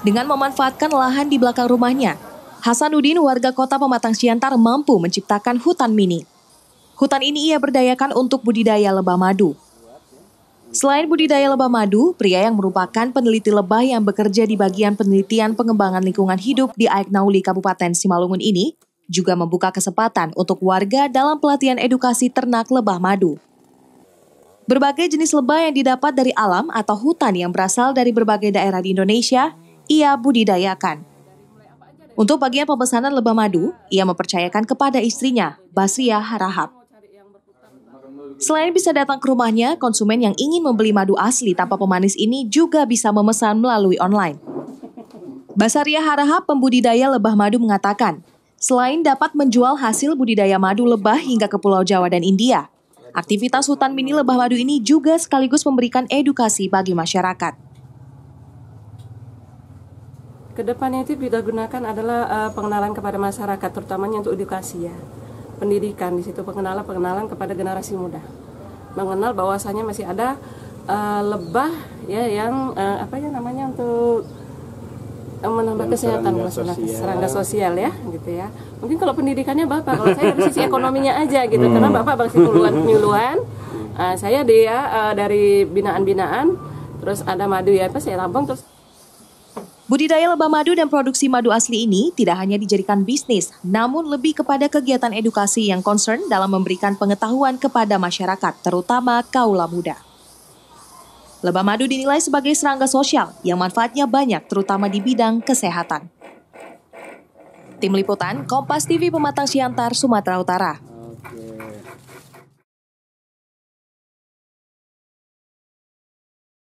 dengan memanfaatkan lahan di belakang rumahnya. Hasanuddin warga kota Pematang Siantar mampu menciptakan hutan mini. Hutan ini ia berdayakan untuk budidaya lebah madu. Selain budidaya lebah madu, pria yang merupakan peneliti lebah yang bekerja di bagian penelitian pengembangan lingkungan hidup di Aiknauli Kabupaten Simalungun ini juga membuka kesempatan untuk warga dalam pelatihan edukasi ternak lebah madu. Berbagai jenis lebah yang didapat dari alam atau hutan yang berasal dari berbagai daerah di Indonesia ia budidayakan. Untuk bagian pemesanan lebah madu, ia mempercayakan kepada istrinya, Basria Harahap. Selain bisa datang ke rumahnya, konsumen yang ingin membeli madu asli tanpa pemanis ini juga bisa memesan melalui online. Basaria Harahap, pembudidaya lebah madu mengatakan, selain dapat menjual hasil budidaya madu lebah hingga ke Pulau Jawa dan India, aktivitas hutan mini lebah madu ini juga sekaligus memberikan edukasi bagi masyarakat. Kedepannya itu kita gunakan adalah uh, pengenalan kepada masyarakat, terutamanya untuk edukasi ya, pendidikan di situ pengenalan pengenalan kepada generasi muda, mengenal bahwasanya masih ada uh, lebah ya yang uh, apa ya namanya untuk menambah Dan kesehatan serangga sosial. serangga sosial ya gitu ya mungkin kalau pendidikannya bapak kalau saya dari sisi ekonominya aja gitu hmm. karena bapak bangsi puluhan penyuluhan uh, saya dia uh, dari binaan binaan terus ada madu ya apa saya lambung terus Budidaya lebah madu dan produksi madu asli ini tidak hanya dijadikan bisnis, namun lebih kepada kegiatan edukasi yang concern dalam memberikan pengetahuan kepada masyarakat, terutama kaula muda. Lebah madu dinilai sebagai serangga sosial yang manfaatnya banyak, terutama di bidang kesehatan. Tim Liputan, Kompas TV Pematang Siantar, Sumatera Utara.